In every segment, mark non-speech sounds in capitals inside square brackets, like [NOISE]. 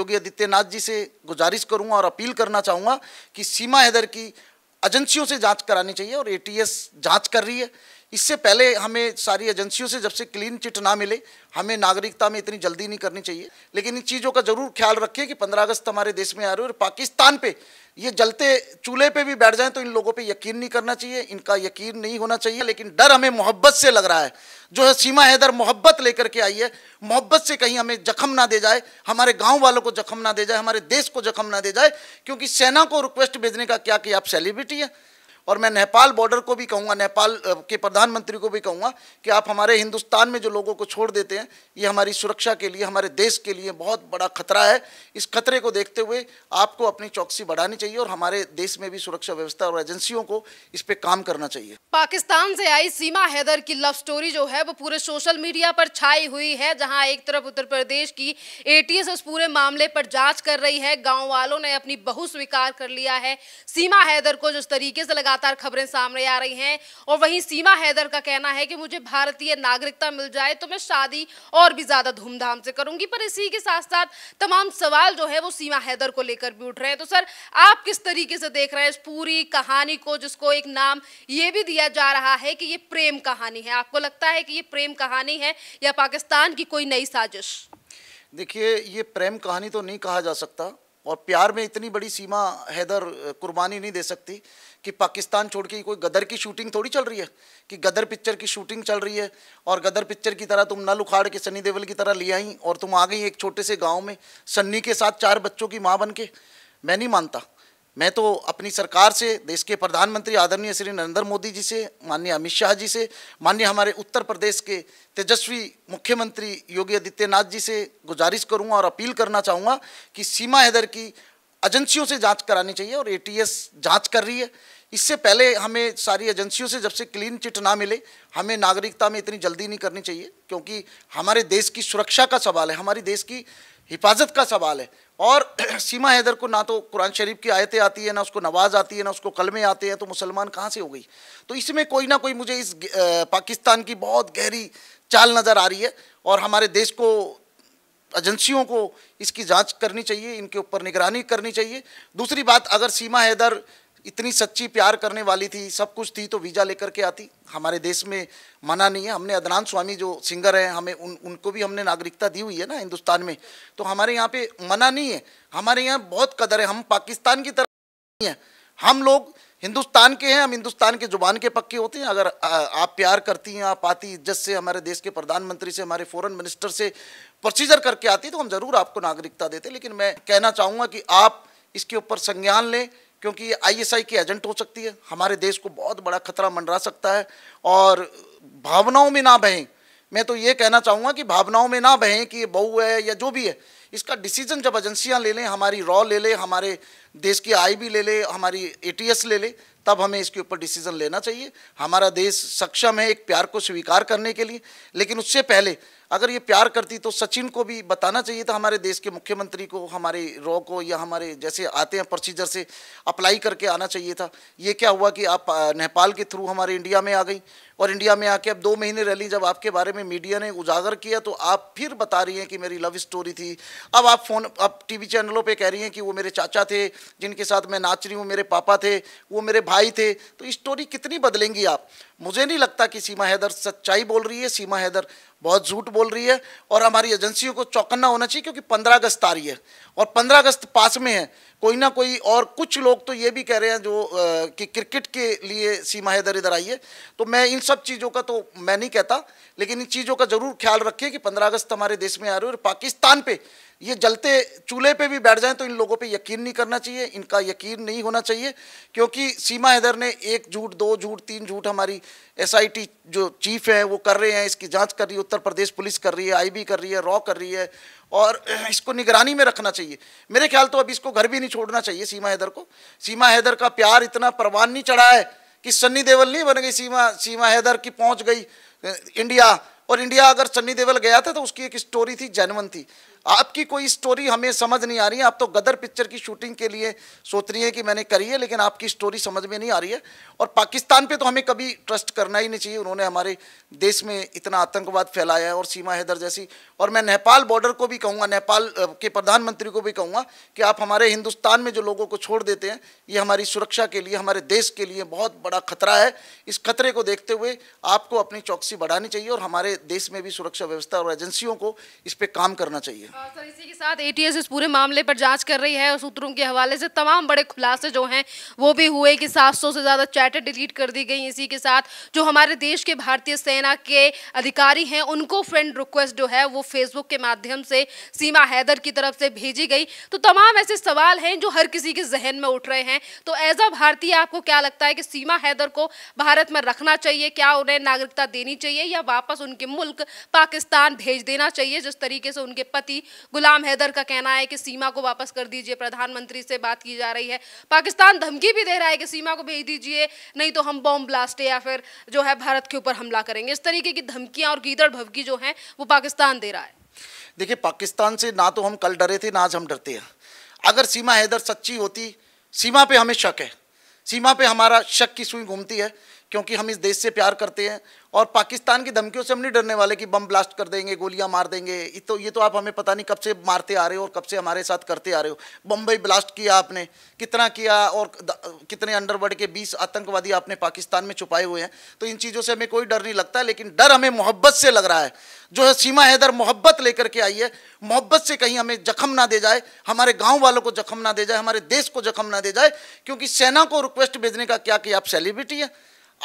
योगी आदित्यनाथ जी से गुजारिश करूंगा और अपील करना चाहूँगा कि सीमा हैदर की एजेंसियों से जांच करानी चाहिए और एटीएस जांच कर रही है इससे पहले हमें सारी एजेंसियों से जब से क्लीन चिट ना मिले हमें नागरिकता में इतनी जल्दी नहीं करनी चाहिए लेकिन इन चीज़ों का जरूर ख्याल रखें कि 15 अगस्त हमारे देश में आ रहे हो और पाकिस्तान पे ये जलते चूल्हे पे भी बैठ जाएं तो इन लोगों पे यकीन नहीं करना चाहिए इनका यकीन नहीं होना चाहिए लेकिन डर हमें मोहब्बत से लग रहा है जो है सीमा हैदर मोहब्बत लेकर के आई है मोहब्बत से कहीं हमें जख्म ना दे जाए हमारे गाँव वालों को जख्म ना दे जाए हमारे देश को जख्म ना दे जाए क्योंकि सेना को रिक्वेस्ट भेजने का क्या कि आप सेलिब्रिटी है और मैं नेपाल बॉर्डर को भी कहूँगा नेपाल के प्रधानमंत्री को भी कहूँगा कि आप हमारे हिंदुस्तान में जो लोगों को छोड़ देते हैं ये हमारी सुरक्षा के लिए हमारे देश के लिए बहुत बड़ा खतरा है इस खतरे को देखते हुए आपको अपनी चौकसी बढ़ानी चाहिए और हमारे देश में भी सुरक्षा व्यवस्था और एजेंसियों को इस पर काम करना चाहिए पाकिस्तान से आई सीमा हैदर की लव स्टोरी जो है वो पूरे सोशल मीडिया पर छाई हुई है जहाँ एक तरफ उत्तर प्रदेश की ए उस पूरे मामले पर जांच कर रही है गाँव वालों ने अपनी बहु स्वीकार कर लिया है सीमा हैदर को जिस तरीके से लगा लगातार खबरें सामने आ रही हैं और वहीं सीमा हैदर का कहना है कि मुझे भारतीय नागरिकता मिल जाए तो मैं शादी और भी ज़्यादा धूमधाम से करूंगी पर इसी के साथ साथ तमाम सवाल जो है वो सीमा हैदर को लेकर भी उठ रहे हैं तो सर आप किस तरीके से देख रहे हैं इस पूरी कहानी को जिसको एक नाम ये भी दिया जा रहा है कि ये प्रेम कहानी है आपको लगता है कि ये प्रेम कहानी है या पाकिस्तान की कोई नई साजिश देखिए ये प्रेम कहानी तो नहीं कहा जा सकता और प्यार में इतनी बड़ी सीमा हैदर कुर्बानी नहीं दे सकती कि पाकिस्तान छोड़ के कोई गदर की शूटिंग थोड़ी चल रही है कि गदर पिक्चर की शूटिंग चल रही है और गदर पिक्चर की तरह तुम नल उखाड़ के सनी देवल की तरह ले आई और तुम आ गई एक छोटे से गाँव में सन्नी के साथ चार बच्चों की माँ बन के मैं नहीं मानता मैं तो अपनी सरकार से देश के प्रधानमंत्री आदरणीय श्री नरेंद्र मोदी जी से माननीय अमित शाह जी से माननीय हमारे उत्तर प्रदेश के तेजस्वी मुख्यमंत्री योगी आदित्यनाथ जी से गुजारिश करूंगा और अपील करना चाहूँगा कि सीमा हैदर की एजेंसियों से जांच करानी चाहिए और एटीएस जांच कर रही है इससे पहले हमें सारी एजेंसियों से जब से क्लीन चिट ना मिले हमें नागरिकता में इतनी जल्दी नहीं करनी चाहिए क्योंकि हमारे देश की सुरक्षा का सवाल है हमारी देश की हिफाजत का सवाल है और [CLEARS THROAT] सीमा हैदर को ना तो कुरान शरीफ की आयतें आती है ना उसको नवाज़ आती है ना उसको कलमे आते हैं तो मुसलमान कहाँ से हो गई तो इसमें कोई ना कोई मुझे इस पाकिस्तान की बहुत गहरी चाल नज़र आ रही है और हमारे देश को एजेंसियों को इसकी जांच करनी चाहिए इनके ऊपर निगरानी करनी चाहिए दूसरी बात अगर सीमा हैदर इतनी सच्ची प्यार करने वाली थी सब कुछ थी तो वीज़ा लेकर के आती हमारे देश में मना नहीं है हमने अदनान स्वामी जो सिंगर हैं हमें उन उनको भी हमने नागरिकता दी हुई है ना हिंदुस्तान में तो हमारे यहाँ पे मना नहीं है हमारे यहाँ बहुत कदर है हम पाकिस्तान की तरह नहीं है हम लोग हिंदुस्तान के हैं हम हिंदुस्तान के ज़ुबान के पक्के होते हैं अगर आप प्यार करती हैं आप आती इज्जत से हमारे देश के प्रधानमंत्री से हमारे फॉरेन मिनिस्टर से प्रोसीजर करके आती तो हम ज़रूर आपको नागरिकता देते लेकिन मैं कहना चाहूँगा कि आप इसके ऊपर संज्ञान लें क्योंकि ये आईएसआई की एजेंट हो सकती है हमारे देश को बहुत बड़ा खतरा मंडरा सकता है और भावनाओं में ना बहें मैं तो ये कहना चाहूँगा कि भावनाओं में ना बहें कि ये बहू है या जो भी है इसका डिसीजन जब एजेंसियाँ ले लें हमारी रॉ ले लें हमारे देश की आई भी ले लें हमारी एटीएस ले लें तब हमें इसके ऊपर डिसीजन लेना चाहिए हमारा देश सक्षम है एक प्यार को स्वीकार करने के लिए लेकिन उससे पहले अगर ये प्यार करती तो सचिन को भी बताना चाहिए था हमारे देश के मुख्यमंत्री को हमारे रॉ को या हमारे जैसे आते हैं प्रोसीजर से अप्लाई करके आना चाहिए था ये क्या हुआ कि आप नेपाल के थ्रू हमारे इंडिया में आ गई और इंडिया में आके अब दो महीने रैली जब आपके बारे में मीडिया ने उजागर किया तो आप फिर बता रही हैं कि मेरी लव स्टोरी थी अब आप फ़ोन अब टी चैनलों पर कह रही हैं कि वो मेरे चाचा थे जिनके साथ मैं नाच रही हूँ मेरे पापा थे वो मेरे भाई थे तो स्टोरी कितनी बदलेंगी आप मुझे नहीं लगता कि सीमा हैदर सच्चाई बोल रही है सीमा हैदर बहुत झूठ बोल रही है और हमारी एजेंसियों को चौकन्ना होना चाहिए क्योंकि पंद्रह अगस्त आ रही है और पंद्रह अगस्त पास में है कोई ना कोई और कुछ लोग तो ये भी कह रहे हैं जो आ, कि क्रिकेट के लिए सीमा इधर इधर आई है तो मैं इन सब चीज़ों का तो मैं नहीं कहता लेकिन इन चीज़ों का ज़रूर ख्याल रखिए कि पंद्रह अगस्त हमारे देश में आ रही है और पाकिस्तान पर ये जलते चूल्हे पे भी बैठ जाएं तो इन लोगों पे यकीन नहीं करना चाहिए इनका यकीन नहीं होना चाहिए क्योंकि सीमा हैदर ने एक झूठ दो झूठ तीन झूठ हमारी एसआईटी जो चीफ है वो कर रहे हैं इसकी जांच कर रही है उत्तर प्रदेश पुलिस कर रही है आईबी कर रही है रॉ कर रही है और [CLEARS THROAT] इसको निगरानी में रखना चाहिए मेरे ख्याल तो अब इसको घर भी नहीं छोड़ना चाहिए सीमा हैदर को सीमा हैदर का प्यार इतना परवान नहीं चढ़ा है कि सन्नी देवल नहीं बन गई सीमा सीमा हैदर की पहुँच गई इंडिया और इंडिया अगर सन्नी देवल गया था तो उसकी एक स्टोरी थी जैनवन थी आपकी कोई स्टोरी हमें समझ नहीं आ रही है आप तो गदर पिक्चर की शूटिंग के लिए सोच रही है कि मैंने करी है लेकिन आपकी स्टोरी समझ में नहीं आ रही है और पाकिस्तान पे तो हमें कभी ट्रस्ट करना ही नहीं चाहिए उन्होंने हमारे देश में इतना आतंकवाद फैलाया है और सीमा हैदर जैसी और मैं नेपाल बॉर्डर को भी कहूँगा नेपाल के प्रधानमंत्री को भी कहूँगा कि आप हमारे हिंदुस्तान में जो लोगों को छोड़ देते हैं ये हमारी सुरक्षा के लिए हमारे देश के लिए बहुत बड़ा खतरा है इस खतरे को देखते हुए आपको अपनी चौकसी बढ़ानी चाहिए और हमारे देश में भी सुरक्षा व्यवस्था और एजेंसियों को इस पर काम करना चाहिए सर इसी के साथ एटीएस इस पूरे मामले पर जांच कर रही है और सूत्रों के हवाले से तमाम बड़े खुलासे जो हैं वो भी हुए कि 700 से ज़्यादा चैटें डिलीट कर दी गई इसी के साथ जो हमारे देश के भारतीय सेना के अधिकारी हैं उनको फ्रेंड रिक्वेस्ट जो है वो फेसबुक के माध्यम से सीमा हैदर की तरफ से भेजी गई तो तमाम ऐसे सवाल हैं जो हर किसी के जहन में उठ रहे हैं तो एज अ भारतीय आपको क्या लगता है कि सीमा हैदर को भारत में रखना चाहिए क्या उन्हें नागरिकता देनी चाहिए या वापस उनके मुल्क पाकिस्तान भेज देना चाहिए जिस तरीके से उनके पति थी गुलाम हैदर का कहना है कि सीमा को वापस कर दीजिए प्रधानमंत्री से बात की जा रही है पाकिस्तान धमकी भी दे रहा है कि सीमा को भेज दीजिए नहीं तो हम बॉम्ब ब्लास्ट या फिर जो है भारत के ऊपर हमला करेंगे इस तरीके की धमकियाँ और गीदड़ भवकी जो हैं वो पाकिस्तान दे रहा है देखिए पाकिस्तान से ना तो हम कल डरे थे ना आज हम डरते हैं अगर सीमा हैदर सच्ची होती सीमा पे हमें शक है सीमा पे हमारा शक की सुई घूमती है क्योंकि हम इस देश से प्यार करते हैं और पाकिस्तान की धमकियों से हम नहीं डरने वाले कि बम ब्लास्ट कर देंगे गोलियां मार देंगे तो ये तो आप हमें पता नहीं कब से मारते आ रहे हो और कब से हमारे साथ करते आ रहे हो बम्बई ब्लास्ट किया आपने कितना किया और कितने अंडरवर्ल्ड के बीस आतंकवादी आपने पाकिस्तान में छुपाए हुए हैं तो इन चीज़ों से हमें कोई डर नहीं लगता लेकिन डर हमें मोहब्बत से लग रहा है जो है सीमा हैदर मोहब्बत लेकर के आई है मोहब्बत से कहीं हमें जख्म ना दे जाए हमारे गाँव वालों को जख्म ना दे जाए हमारे देश को जख्म ना दे जाए क्योंकि सेना को रिक्वेस्ट भेजने का क्या कि आप सेलिब्रिटी है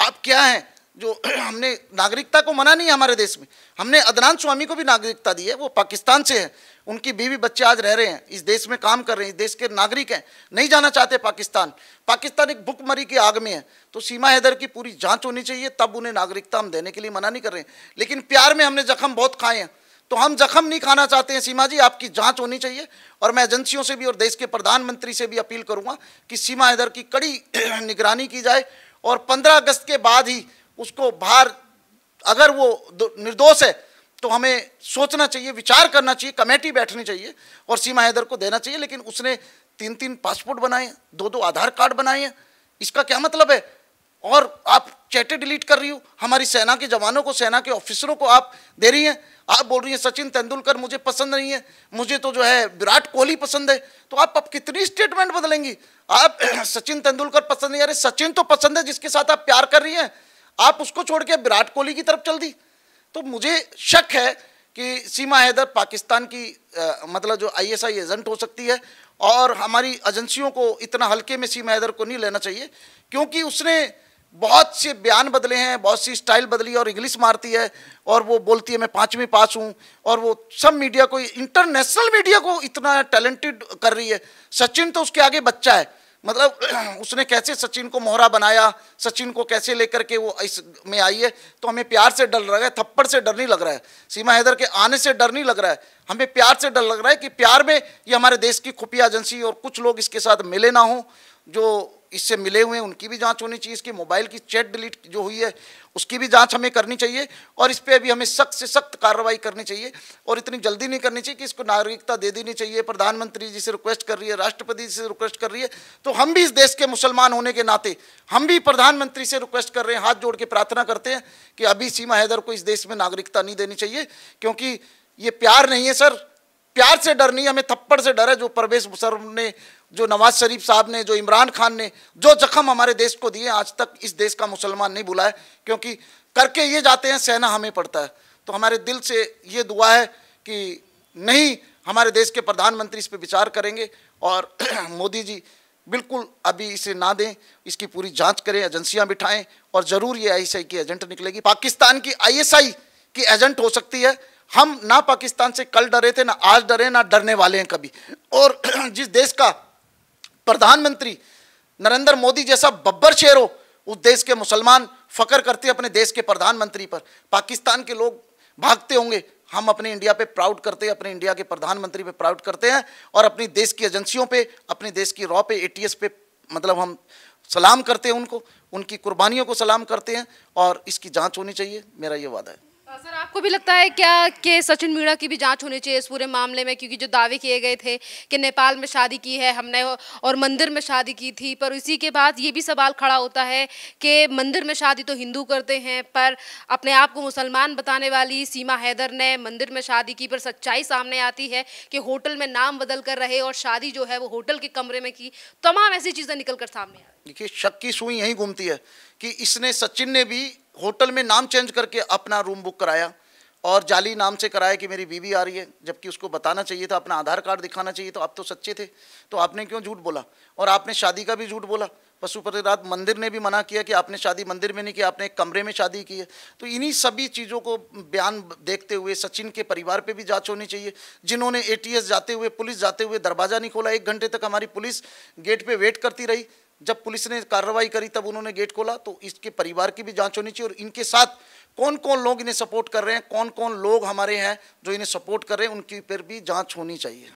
आप क्या हैं जो [CLEARS THROAT] हमने नागरिकता को मना नहीं है हमारे देश में हमने अदनान स्वामी को भी नागरिकता दी है वो पाकिस्तान से है उनकी बीवी बच्चे आज रह रहे हैं इस देश में काम कर रहे हैं इस देश के नागरिक हैं नहीं जाना चाहते पाकिस्तान पाकिस्तान एक भुखमरी की आग में है तो सीमा हैदर की पूरी जांच होनी चाहिए तब उन्हें नागरिकता हम देने के लिए मना नहीं कर रहे हैं लेकिन प्यार में हमने जख्म बहुत खाए हैं तो हम जख्म नहीं खाना चाहते हैं सीमा जी आपकी जांच होनी चाहिए और मैं एजेंसियों से भी और देश के प्रधानमंत्री से भी अपील करूंगा कि सीमा हैदर की कड़ी [CLEARS THROAT] निगरानी की जाए और 15 अगस्त के बाद ही उसको बाहर अगर वो निर्दोष है तो हमें सोचना चाहिए विचार करना चाहिए कमेटी बैठनी चाहिए और सीमा हैदर को देना चाहिए लेकिन उसने तीन तीन पासपोर्ट बनाए दो दो आधार कार्ड बनाए इसका क्या मतलब है और आप चैटे डिलीट कर रही हो हमारी सेना के जवानों को सेना के ऑफिसरों को आप दे रही हैं आप बोल रही हैं सचिन तेंदुलकर मुझे पसंद नहीं है मुझे तो जो है विराट कोहली पसंद है तो आप अब कितनी स्टेटमेंट बदलेंगी आप [CLEARS THROAT] सचिन तेंदुलकर पसंद नहीं अरे सचिन तो पसंद है जिसके साथ आप प्यार कर रही हैं आप उसको छोड़ के विराट कोहली की तरफ चल दी तो मुझे शक है कि सीमा हैदर पाकिस्तान की आ, मतलब जो आईएसआई एजेंट हो सकती है और हमारी एजेंसियों को इतना हल्के में सीमा हैदर को नहीं लेना चाहिए क्योंकि उसने बहुत से बयान बदले हैं बहुत सी स्टाइल बदली और इंग्लिश मारती है और वो बोलती है मैं पाँचवीं पास हूँ और वो सब मीडिया को इंटरनेशनल मीडिया को इतना टैलेंटेड कर रही है सचिन तो उसके आगे बच्चा है मतलब [CLEARS THROAT] उसने कैसे सचिन को मोहरा बनाया सचिन को कैसे लेकर के वो इस में आई है तो हमें प्यार से डर लग रहा है थप्पड़ से डर नहीं लग रहा है सीमा हैदर के आने से डर नहीं लग रहा है हमें प्यार से डर लग रहा है कि प्यार में ये हमारे देश की खुफिया एजेंसी और कुछ लोग इसके साथ मिले ना हों जो इससे मिले हुए हैं उनकी भी जांच होनी चाहिए इसके मोबाइल की चैट डिलीट जो हुई है उसकी भी जांच हमें करनी चाहिए और इस पर अभी हमें सख्त से सख्त कार्रवाई करनी चाहिए और इतनी जल्दी नहीं करनी चाहिए कि इसको नागरिकता दे देनी चाहिए प्रधानमंत्री जी से रिक्वेस्ट कर रही है राष्ट्रपति जी से रिक्वेस्ट कर रही है तो हम भी इस देश के मुसलमान होने के नाते हम भी प्रधानमंत्री से रिक्वेस्ट कर रहे हैं हाथ जोड़ के प्रार्थना करते हैं कि अभी सीमा हैदर को इस देश में नागरिकता नहीं देनी चाहिए क्योंकि ये प्यार नहीं है सर प्यार से डर नहीं हमें थप्पड़ से डर है जो परवेश मुशर ने जो नवाज शरीफ साहब ने जो इमरान खान ने जो जख्म हमारे देश को दिए आज तक इस देश का मुसलमान नहीं भुला है क्योंकि करके ये जाते हैं सहना हमें पड़ता है तो हमारे दिल से ये दुआ है कि नहीं हमारे देश के प्रधानमंत्री इस पर विचार करेंगे और [CLEARS THROAT] मोदी जी बिल्कुल अभी इसे ना दें इसकी पूरी जांच करें एजेंसियां बिठाएं और ज़रूर ये आईएसआई की एजेंट निकलेगी पाकिस्तान की आईएसआई की एजेंट हो सकती है हम ना पाकिस्तान से कल डरे थे ना आज डरे ना डरने वाले हैं कभी और [CLEARS THROAT] जिस देश का प्रधानमंत्री नरेंद्र मोदी जैसा बब्बर शेर हो उस देश के मुसलमान फ़ख्र करते अपने देश के प्रधानमंत्री पर पाकिस्तान के लोग भागते होंगे हम अपने इंडिया पे प्राउड करते हैं अपने इंडिया के प्रधानमंत्री पे प्राउड करते हैं और अपनी देश की एजेंसियों पे अपने देश की रॉ पे एटीएस पे मतलब हम सलाम करते हैं उनको उनकी कुर्बानियों को सलाम करते हैं और इसकी जांच होनी चाहिए मेरा ये वादा है सर आपको भी लगता है क्या कि सचिन मीणा की भी जांच होनी चाहिए इस पूरे मामले में क्योंकि जो दावे किए गए थे कि नेपाल में शादी की है हमने और मंदिर में शादी की थी पर इसी के बाद ये भी सवाल खड़ा होता है कि मंदिर में शादी तो हिंदू करते हैं पर अपने आप को मुसलमान बताने वाली सीमा हैदर ने मंदिर में शादी की पर सच्चाई सामने आती है कि होटल में नाम बदल कर रहे और शादी जो है वो होटल के कमरे में की तमाम ऐसी चीज़ें निकल कर सामने आ देखिए शक की सुई यहीं घूमती है कि इसने सचिन ने भी होटल में नाम चेंज करके अपना रूम बुक कराया और जाली नाम से कराया कि मेरी बीवी आ रही है जबकि उसको बताना चाहिए था अपना आधार कार्ड दिखाना चाहिए तो आप तो सच्चे थे तो आपने क्यों झूठ बोला और आपने शादी का भी झूठ बोला पशुपति रात मंदिर ने भी मना किया कि आपने शादी मंदिर में नहीं की आपने एक कमरे में शादी की है तो इन्हीं सभी चीज़ों को बयान देखते हुए सचिन के परिवार पे भी जांच होनी चाहिए जिन्होंने एटीएस जाते हुए पुलिस जाते हुए दरवाज़ा नहीं खोला एक घंटे तक हमारी पुलिस गेट पे वेट करती रही जब पुलिस ने कार्रवाई करी तब उन्होंने गेट खोला तो इसके परिवार की भी जांच होनी चाहिए और इनके साथ कौन कौन लोग इन्हें सपोर्ट कर रहे हैं कौन कौन लोग हमारे हैं जो इन्हें सपोर्ट कर रहे हैं उनकी पर भी जांच होनी चाहिए